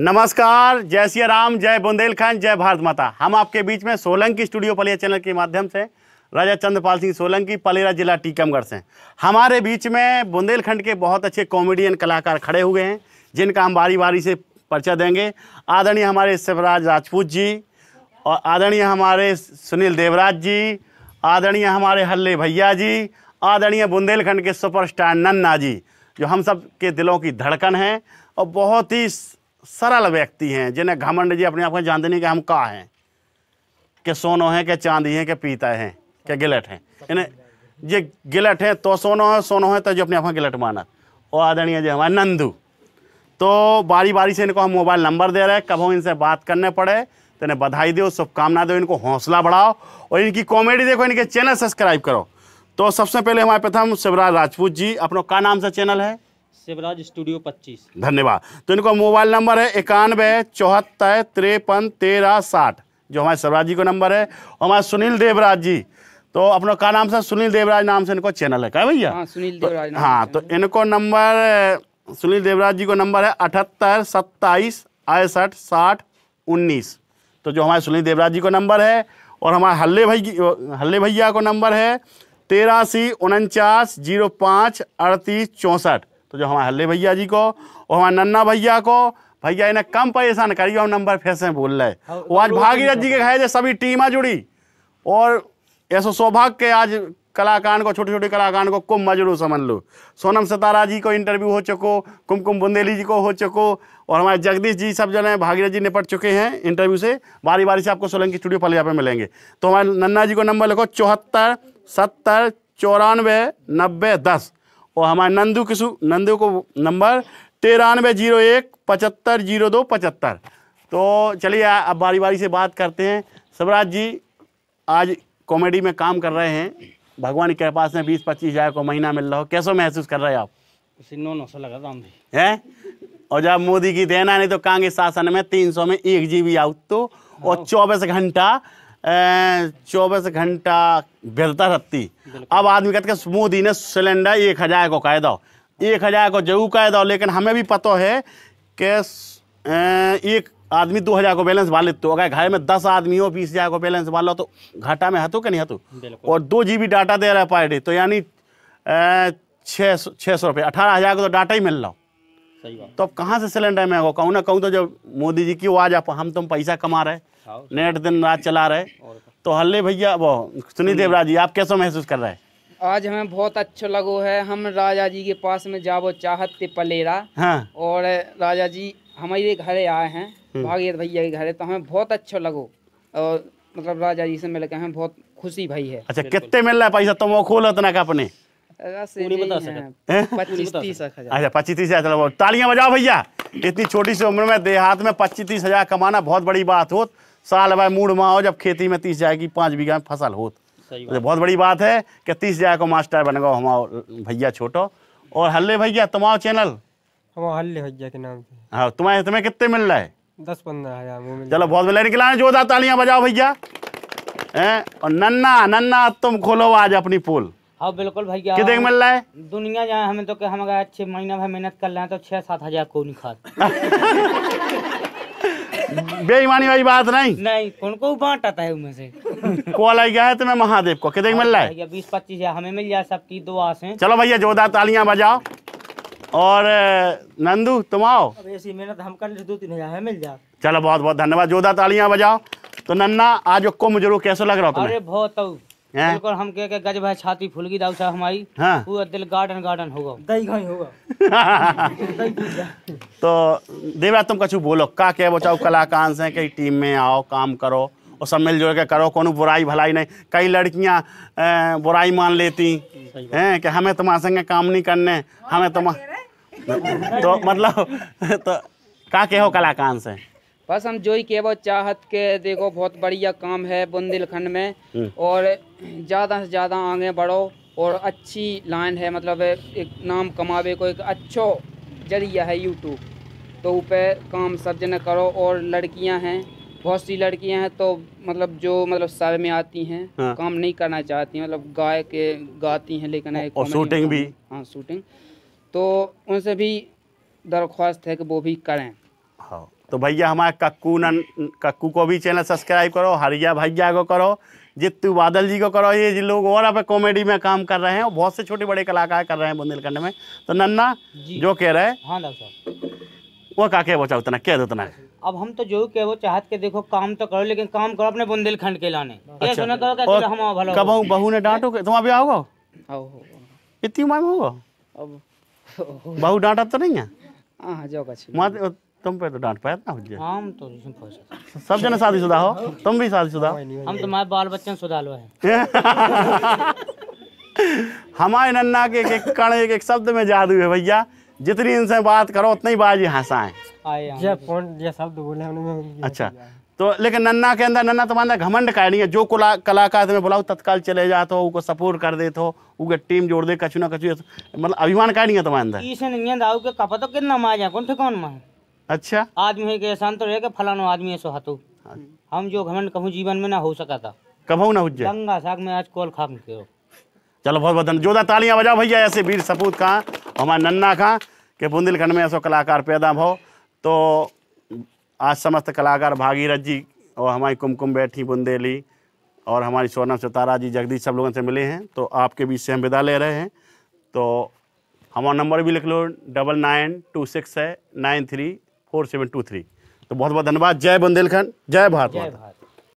नमस्कार जय सिया राम जय बुंदेलखंड जय भारत माता हम आपके बीच में सोलंकी स्टूडियो पलिया चैनल के माध्यम से राजा चंद्रपाल सिंह सोलंकी पलेरा जिला टीकमगढ़ से हमारे बीच में बुंदेलखंड के बहुत अच्छे कॉमेडियन कलाकार खड़े हुए हैं जिनका हम बारी बारी से परिचय देंगे आदरणीय हमारे शिवराज राजपूत जी और आदरणीय हमारे सुनील देवराज जी आदरणीय हमारे हल्ले भैया जी आदरणीय बुंदेलखंड के सुपरस्टार नन्ना जी जो हम सब के दिलों की धड़कन हैं और बहुत ही सरल व्यक्ति हैं जिन्हें घमंड जी अपने आप को जानते नहीं कि हम का हैं कि सोनो हैं कि चांदी हैं कि पीता हैं कि गिलट हैं इन्हें ये गिलट हैं तो सोनो है सोनो है तो जो अपने आप को गिलट माना और आदरणीय जो हमारे नंदू तो बारी बारी से इनको हम मोबाइल नंबर दे रहे हैं कब हम इनसे बात करने पड़े तो इन्हें बधाई दो शुभकामना दो इनको हौसला बढ़ाओ और इनकी कॉमेडी देखो इनके चैनल सब्सक्राइब करो तो सबसे पहले हमारे प्रथम शिवराज राजपूत जी अपनों का नाम से चैनल है शिवराज स्टूडियो 25 धन्यवाद तो इनका मोबाइल नंबर है इक्यानवे चौहत्तर तिरपन तेरह साठ जो हमारे शिवराज जी का नंबर है और हमारे सुनील देवराज जी तो अपना का नाम से सुनील देवराज नाम से इनको चैनल है क्या भैया हाँ, सुनील देवराज तो, हाँ तो इनको नंबर सुनील देवराज जी को नंबर है अठहत्तर सत्ताईस अड़सठ साठ उन्नीस तो जो हमारे सुनील देवराज जी को नंबर है और हमारे हल्ले भाई हल्ले भैया को नंबर है तेरासी उनचास जीरो पाँच अड़तीस चौंसठ तो जो हमारे हल्ले भैया जी को और हमारे नन्ना भैया को भैया इन्हें कम परेशान करिए हम नंबर फिर से बोल रहे हाँ, वो आज तो भागीरथ जी तो के से सभी टीमें जुड़ी और ऐसो सौभाग्य के आज कलाकार को छोटे छोटे कलाकार को कुम मजरू समझ लो सोनम सतारा जी को इंटरव्यू हो चुको कुमकुम बुंदेली जी को हो चुको और हमारे जगदीश जी सब जन भागीरथ जी निपट चुके हैं इंटरव्यू से बारी बारी से आपको सोलंकी स्टूडियो पलिया पर मिलेंगे तो हमारे नन्ना जी को नंबर लिखो चौहत्तर सत्तर चौरानवे नब्बे दस और हमारे नंदू किशु नंदू को नंबर तिरानवे जीरो एक पचहत्तर जीरो दो पचहत्तर तो चलिए अब बारी बारी से बात करते हैं स्वराज जी आज कॉमेडी में काम कर रहे हैं भगवान के पास में बीस पच्चीस हज़ार को महीना मिल रहा हो कैसो महसूस कर रहे हैं आप नौ नौ सौ लगा था हैं और जब मोदी की देना नहीं तो कांग्रेस शासन में तीन सौ में एक जी बी आउट तो और हाँ। चौबीस घंटा चौबीस घंटा बेहतर रहती अब आदमी कहते हैं मोदी ने सिलेंडर एक हज़ार को कह दो एक हज़ार को जरूर कह दो लेकिन हमें भी पता है कि एक आदमी दो हज़ार को बैलेंस लेते हो अगर घर में दस आदमी हो बीस हज़ार को बैलेंस लो तो घाटा में हतो कि नहीं हतो और दो जी बी डाटा दे रहा है पर डे तो यानी छः सौ छः सौ रुपये अठारह हज़ार को तो डाटा ही मिल रहा हो सही तो कहाँ से सिलेंडर में होगा कहूँ ना कहूँ तो जब मोदी जी की आवाज आप हम तुम तो पैसा कमा रहे हाँ, नेट दिन रात चला रहे तो हल्ले भैया वो सुनील देवराज जी आप कैसा महसूस कर रहे हैं आज हमें बहुत अच्छा लगो है हम राजा जी के पास में जाबो चाहत ते पलेरा हाँ। और राजा जी हमारे घर आए हैं हम्म। भागीरथ भैया के घर तो हमें बहुत अच्छा लगो और मतलब राजा जी से मिलकर हमें बहुत खुशी भाई है अच्छा कितने मिल रहा है पैसा तुम वो खोल उतना का अपने अच्छा पच्चीस तीस हजार तालियां बजाओ भैया इतनी छोटी सी उम्र में देहात में पच्चीस तीस हजार कमाना बहुत बड़ी बात हो साल भाई मूड माओ जब खेती में तीस जाएगी की पाँच बीघा में फसल हो तो बहुत बड़ी बात है कि तीस हजार को मास्टर बन गो हमारो भैया छोटो और हल्ले भैया तुम्हारो चैनल हमारा हल्ले भैया के नाम से हाँ तुम्हें तुम्हें कितने मिल रहा है दस पंद्रह हजार चलो बहुत मिल निकला जोरदार तालियां बजाओ भैया और नन्ना नन्ना तुम खोलो आज अपनी पुल हाँ बिल्कुल भैया कितने मिल रहा है दुनिया जाए हमें तो हम अगर अच्छे महीना भर मेहनत कर लें तो छह सात हजार को नहीं खाते बेईमानी वाली बात नहीं नहीं कौन को बांटता है उनमें से कॉल आई गया है तुम्हें महादेव को कितने मिल रहा है हाँ, भैया बीस पच्चीस हजार हमें मिल जाए सबकी दुआ से चलो भैया जोरदार तालियां बजाओ और नंदू तुम आओ ऐसी मेहनत हम कर ले दो तीन हजार मिल जाए चलो बहुत बहुत धन्यवाद जोरदार तालियां बजाओ तो नन्ना आज कुंभ जरूर कैसे लग रहा हो अरे बहुत बिल्कुल हम के के गज भाई छाती फूल गई दाऊ साहब हमारी हाँ? पूरा दिल गार्डन गार्डन होगा दही घाई होगा तो देवरा तुम कछु बोलो का के बचाओ कलाकार से कई टीम में आओ काम करो और सब मिल जुल के करो कोनो बुराई भलाई नहीं कई लड़कियां बुराई मान लेती हैं कि हमें तुम्हारे तो संगे काम नहीं करने हमें तुम तो, तो मतलब तो का के हो कलाकार से बस हम जो ही वो चाहत के देखो बहुत बढ़िया काम है बुंदेलखंड में हम्म। और ज़्यादा से ज़्यादा आगे बढ़ो और अच्छी लाइन है मतलब एक नाम कमावे को एक अच्छो जरिया है यूट्यूब तो ऊपर काम सब जन करो और लड़कियां हैं बहुत सी लड़कियां हैं तो मतलब जो मतलब सर में आती हैं हाँ। काम नहीं करना चाहती हैं मतलब गाय के गाती हैं लेकिन और, और शूटिंग भी हाँ शूटिंग तो उनसे भी दरख्वास्त है कि वो भी करें हाँ तो भैया हमारे कक्कू नन कक्कू को भी चैनल सब्सक्राइब करो हरिया भैया को करो जितू बादल जी को करो ये जिन लोग और आप कॉमेडी में काम कर रहे हैं और बहुत से छोटे बड़े कलाकार कर रहे हैं बुंदेलखंड में तो नन्ना जो कह रहे हाँ वो का के बचा उतना कह दो उतना अब हम तो जो कह वो चाहत के देखो काम तो करो लेकिन काम करो अपने बुंदेलखंड के लाने अच्छा। कब बहू ने डांटो तुम अभी आओगे इतनी उम्र में होगा अब बहू डांटा तो नहीं है हाँ, हाँ, जो कछ तुम पे तो डांट पाया ना हुजे हाँ, हम तो जिसम फंसे सब जने शादीशुदा हो हाँ। तुम भी शादीशुदा हो हम तो मां बाल बच्चन लो है हमारे नन्ना के एक कण एक एक शब्द में जादू है भैया जितनी इनसे बात करो उतनी बाजी हंसाए ये फोन ये शब्द बोले हमने अच्छा तो लेकिन नन्ना के अंदर नन्ना तो तुम्हारा घमंड का नहीं है जो कला कलाकार तुम्हें बुलाओ तत्काल चले जाते हो सपोर्ट कर देते हो उनके टीम जोड़ दे कछु ना कछु मतलब अभिमान का नहीं है तुम्हारे अंदर इसे नहीं है दाऊ के कपा तो कितना माया कौन ठिकान माया अच्छा आदमी के एहसान तो रहेगा फलानो आदमी ऐसा हाथों हम जो घमंड कहूँ जीवन में ना हो सका था कहूँ ना हो गंगा साग में आज कॉल खा के चलो बहुत बहुत जोदा तालियां बजाओ भैया ऐसे वीर सपूत कहाँ हमारे नन्ना कहाँ के बुंदेलखंड में ऐसा कलाकार पैदा हो तो आज समस्त कलाकार भागीरथ जी और हमारी कुमकुम बैठी बुंदेली और हमारी सोनम सितारा जी जगदीश सब लोगों से मिले हैं तो आपके बीच से हम विदा ले रहे हैं तो हमारा नंबर भी लिख लो डबल नाइन टू सिक्स है nine three four seven two three तो बहुत बहुत धन्यवाद जय बुंदेलखंड जय भारत माता